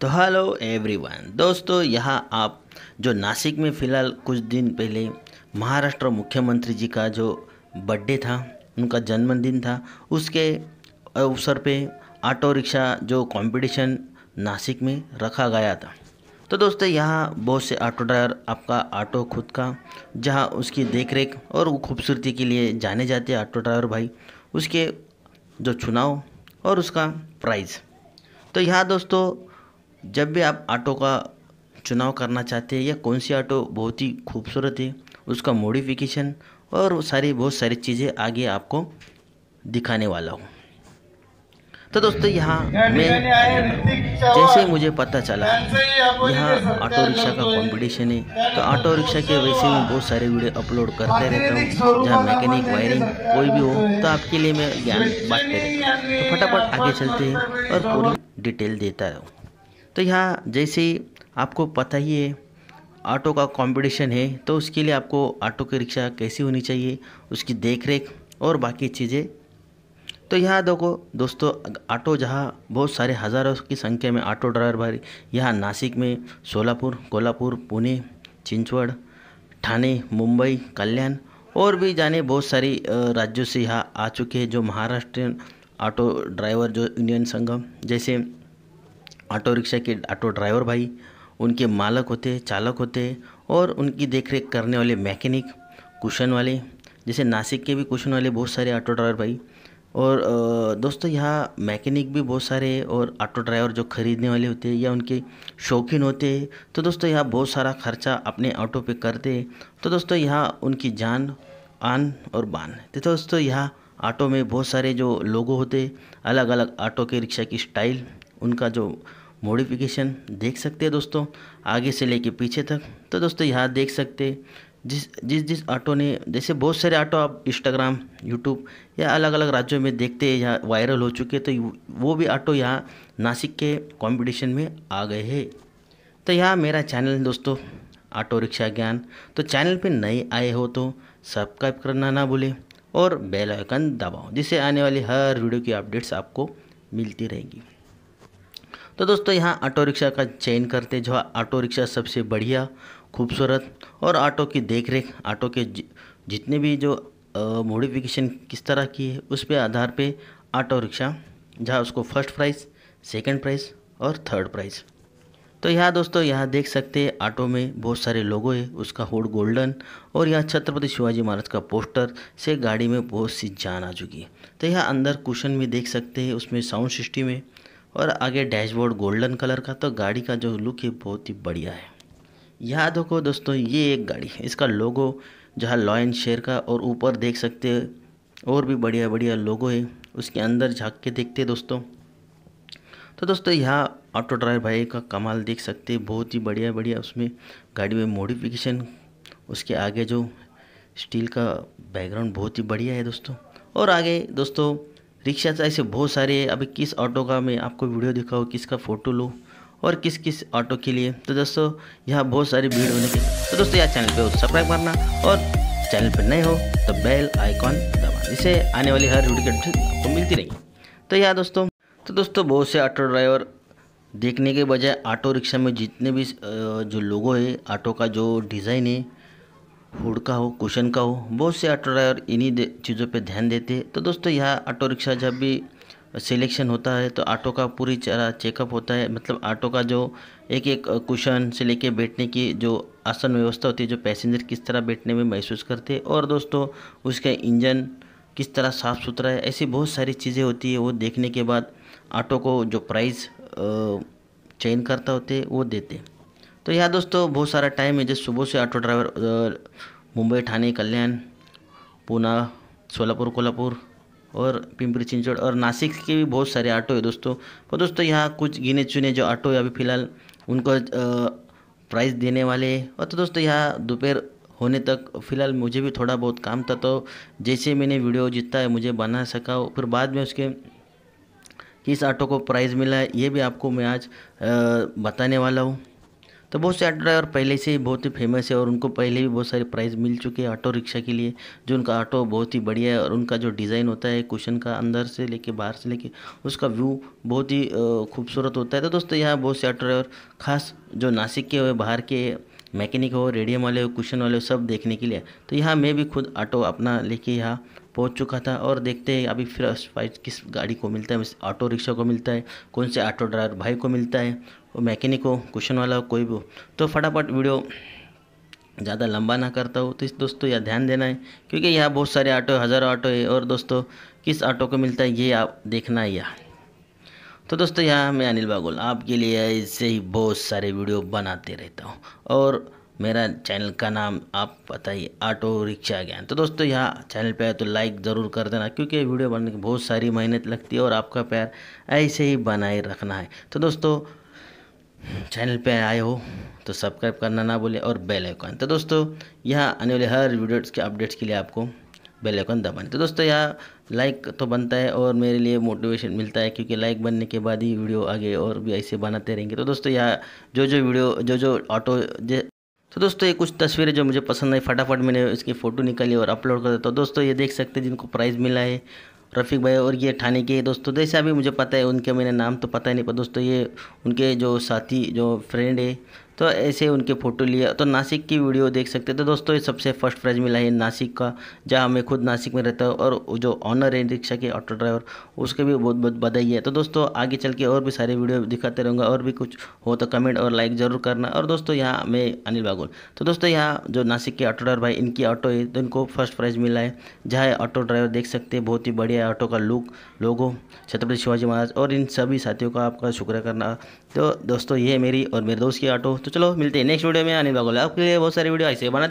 तो hello everyone दोस्तों यहाँ आप जो नासिक में फ़िलहाल कुछ दिन पहले महाराष्ट्र मुख्यमंत्री जी का जो बर्थडे था उनका जन्मदिन था उसके अवसर पे ऑटो रिक्शा जो कंपटीशन नासिक में रखा गया था तो दोस्तों यहाँ बहुत से ऑटो ड्राइवर आपका ऑटो खुद का जहाँ उसकी देखरेख और खूबसूरती के लिए जाने जाते ऑटो ड्राइवर भाई उसके जो चुनाव और उसका प्राइज़ तो यहाँ दोस्तों जब भी आप ऑटो का चुनाव करना चाहते हैं या कौन सी ऑटो बहुत ही खूबसूरत है उसका मॉडिफिकेशन और सारी बहुत सारी चीज़ें आगे आपको दिखाने वाला हूँ तो दोस्तों यहाँ मैं जैसे ही मुझे पता चला यहाँ ऑटो रिक्शा का कंपटीशन है तो ऑटो रिक्शा के वैसे मैं हाँ। बहुत सारे वीडियो अपलोड करते रहता हूँ जहाँ मैकेनिक वायरिंग कोई भी हो तो आपके लिए मैं ज्ञान बांटते रहता हूँ तो फटाफट आगे चलते हैं और पूरी डिटेल देता हूँ तो यहाँ जैसे आपको पता ही है ऑटो का कंपटीशन है तो उसके लिए आपको ऑटो की रिक्शा कैसी होनी चाहिए उसकी देख रेख और बाकी चीज़ें तो यहाँ देखो दोस्तों ऑटो जहाँ बहुत सारे हज़ारों की संख्या में ऑटो ड्राइवर भाई यहाँ नासिक में सोलापुर कोल्हापुर पुणे चिंचवड़ ठाणे मुंबई कल्याण और भी जाने बहुत सारी राज्यों से यहाँ आ चुके हैं जो महाराष्ट्र ऑटो ड्राइवर जो यूनियन संगम जैसे ऑटो रिक्शा के ऑटो ड्राइवर भाई उनके मालक होते चालक होते और उनकी देखरेख करने वाले मैकेनिक कुशन वाले जैसे नासिक के भी कुशन वाले बहुत सारे ऑटो ड्राइवर भाई और दोस्तों यहाँ मैकेनिक भी बहुत सारे और ऑटो ड्राइवर जो ख़रीदने वाले होते हैं या उनके शौकीन होते हैं तो दोस्तों यहाँ बहुत सारा खर्चा अपने ऑटो पे करते हैं तो दोस्तों यहाँ उनकी जान आन और बान तो दोस्तों यहाँ ऑटो में बहुत सारे जो लोगो होते अलग अलग ऑटो के रिक्शा की स्टाइल उनका जो मोडिफिकेशन देख सकते हैं दोस्तों आगे से लेके पीछे तक तो दोस्तों यहाँ देख सकते जिस जिस जिस ऑटो ने जैसे बहुत सारे ऑटो आप इंस्टाग्राम यूट्यूब या अलग अलग राज्यों में देखते हैं यहाँ वायरल हो चुके तो वो भी ऑटो यहाँ नासिक के कंपटीशन में आ गए हैं तो यहाँ मेरा चैनल दोस्तों ऑटो रिक्शा ज्ञान तो चैनल पे नए आए हो तो सब्सक्राइब करना ना भूलें और बेल आइकन दबाओ जिससे आने वाली हर वीडियो की अपडेट्स आपको मिलती रहेगी तो दोस्तों यहाँ ऑटो रिक्शा का चयन करते जो ऑटो रिक्शा सबसे बढ़िया खूबसूरत और ऑटो की देख रेख ऑटो के जितने भी जो मोडिफिकेशन किस तरह की है उस पे आधार पे ऑटो रिक्शा जहाँ उसको फर्स्ट प्राइस सेकंड प्राइस और थर्ड प्राइस तो यहाँ दोस्तों यहाँ देख सकते हैं ऑटो में बहुत सारे लोगो है उसका होड गोल्डन और यहाँ छत्रपति शिवाजी महाराज का पोस्टर से गाड़ी में बहुत सी जान आ चुकी है तो यहाँ अंदर कुशन भी देख सकते हैं उसमें साउंड सिस्टम है और आगे डैशबोर्ड गोल्डन कलर का तो गाड़ी का जो लुक है बहुत ही बढ़िया है याद देखो दोस्तों ये एक गाड़ी है इसका लोगो जहाँ लॉयन शेर का और ऊपर देख सकते और भी बढ़िया बढ़िया लोगो है उसके अंदर झाँक के देखते दोस्तों तो दोस्तों यहाँ ऑटो ड्राइवर भाई का कमाल देख सकते हैं बहुत ही बढ़िया बढ़िया उसमें गाड़ी में मॉडिफिकेशन उसके आगे जो स्टील का बैकग्राउंड बहुत ही बढ़िया है दोस्तों और आगे दोस्तों रिक्शा ऐसे बहुत सारे हैं अभी किस ऑटो का मैं आपको वीडियो दिखाऊँ किसका फ़ोटो लूँ और किस किस ऑटो के लिए तो दोस्तों यहाँ बहुत सारी भीड़ होने की तो दोस्तों यहाँ चैनल पर सब्सक्राइब करना और चैनल पर नए हो तो बेल आइकॉन दबाना इसे आने वाली हर वीडियो की आपको मिलती रही तो यहाँ दोस्तों तो दोस्तों बहुत से ऑटो ड्राइवर देखने के बजाय ऑटो रिक्शा में जितने भी जो लोगो है ऑटो का जो डिज़ाइन है हुड का हो कुशन का हो बहुत से ऑटो ड्राइवर इन्हीं चीज़ों पे ध्यान देते हैं तो दोस्तों यह ऑटो रिक्शा जब भी सिलेक्शन होता है तो ऑटो का पूरी तरह चेकअप होता है मतलब ऑटो का जो एक एक कुशन से लेके बैठने की जो आसन व्यवस्था होती है जो पैसेंजर किस तरह बैठने में महसूस करते हैं और दोस्तों उसका इंजन किस तरह साफ़ सुथरा है ऐसी बहुत सारी चीज़ें होती है वो देखने के बाद ऑटो को जो प्राइस चयन करता होते वो देते तो यहाँ दोस्तों बहुत सारा टाइम है जैसे सुबह से ऑटो ड्राइवर मुंबई ठाणे कल्याण पूना सोलापुर कोल्हापुर और पिंपरी चिंचौड़ और नासिक के भी बहुत सारे ऑटो है दोस्तों पर दोस्तों यहाँ कुछ गिने चुने जो ऑटो है अभी फ़िलहाल उनको प्राइस देने वाले और तो दोस्तों यहाँ दोपहर होने तक फ़िलहाल मुझे भी थोड़ा बहुत काम था तो जैसे मैंने वीडियो जितना है मुझे बना सका फिर बाद में उसके किस ऑटो को प्राइज़ मिला है ये भी आपको मैं आज बताने वाला हूँ तो बहुत से ऑटो ड्राइवर पहले से ही बहुत ही फेमस है और उनको पहले भी बहुत सारे प्राइज़ मिल चुके हैं ऑटो रिक्शा के लिए जो उनका ऑटो बहुत ही बढ़िया है और उनका जो डिज़ाइन होता है कुशन का अंदर से लेके बाहर से लेके उसका व्यू बहुत ही खूबसूरत होता है तो दोस्तों यहाँ बहुत से ऑटो ड्राइवर खास जो नासिक के हुए बाहर के मैकेनिक हो रेडियम वाले हो कुशन वाले हो सब देखने के लिए तो यहाँ मैं भी खुद ऑटो अपना लेके यहाँ पहुंच चुका था और देखते हैं अभी फिर फाइट किस गाड़ी को मिलता है ऑटो रिक्शा को मिलता है कौन से ऑटो ड्राइवर भाई को मिलता है वो मैकेनिक हो क्वेश्चन वाला हो कोई भी हो तो फटाफट वीडियो ज़्यादा लंबा ना करता हो तो इस दोस्तों यह ध्यान देना है क्योंकि यहाँ बहुत सारे ऑटो हज़ारों ऑटो है और दोस्तों किस ऑटो को मिलता है ये आप देखना है यहाँ तो दोस्तों यहाँ मैं अनिल बागुल आपके लिए ऐसे ही बहुत सारे वीडियो बनाते रहता हूँ और मेरा चैनल का नाम आप बताइए ऑटो रिक्शा ज्ञान तो दोस्तों यहाँ चैनल पे तो लाइक ज़रूर कर देना क्योंकि वीडियो बनने की बहुत सारी मेहनत लगती है और आपका प्यार ऐसे ही बनाए रखना है तो दोस्तों चैनल पे आए हो तो सब्सक्राइब करना ना भूलें और बेल आइकन तो दोस्तों यहाँ आने वाले हर वीडियोज़ के अपडेट्स के लिए आपको बेल आइकन दबाना तो दोस्तों यहाँ लाइक तो बनता है और मेरे लिए मोटिवेशन मिलता है क्योंकि लाइक बनने के बाद ही वीडियो आगे और भी ऐसे बनाते रहेंगे तो दोस्तों यहाँ जो जो वीडियो जो जो ऑटो तो दोस्तों ये कुछ तस्वीरें जो मुझे पसंद आई फटाफट मैंने इसकी फ़ोटो निकाली और अपलोड कर देता तो दोस्तों ये देख सकते हैं जिनको प्राइज़ मिला है रफ़ीक भाई और ये ठाने के दोस्तों जैसे अभी मुझे पता है उनके मैंने नाम तो पता ही नहीं पर दोस्तों ये उनके जो साथी जो फ्रेंड है तो ऐसे उनके फ़ोटो लिया तो नासिक की वीडियो देख सकते तो दोस्तों ये सबसे फर्स्ट प्राइज़ मिला है नासिक का जहाँ मैं खुद नासिक में रहता हूँ और जो ऑनर है रिक्शा के ऑटो ड्राइवर उसके भी बहुत बहुत बधाई है तो दोस्तों आगे चल के और भी सारे वीडियो दिखाते रहूँगा और भी कुछ हो तो कमेंट और लाइक ज़रूर करना और दोस्तों यहाँ मैं अनिल बागुल तो दोस्तों यहाँ जो नासिक के ऑटो ड्राइवर भाई इनकी ऑटो है तो इनको फर्स्ट प्राइज़ मिला है जहाँ ऑटो ड्राइवर देख सकते हैं बहुत ही बढ़िया ऑटो का लुक लोगो छत्रपति शिवाजी महाराज और इन सभी साथियों का आपका शुक्र करना तो दोस्तों ये मेरी और मेरे दोस्त की ऑटो तो चलो मिलते हैं नेक्स्ट वीडियो में आने वाले आपके लिए बहुत सारी वीडियो ऐसे बना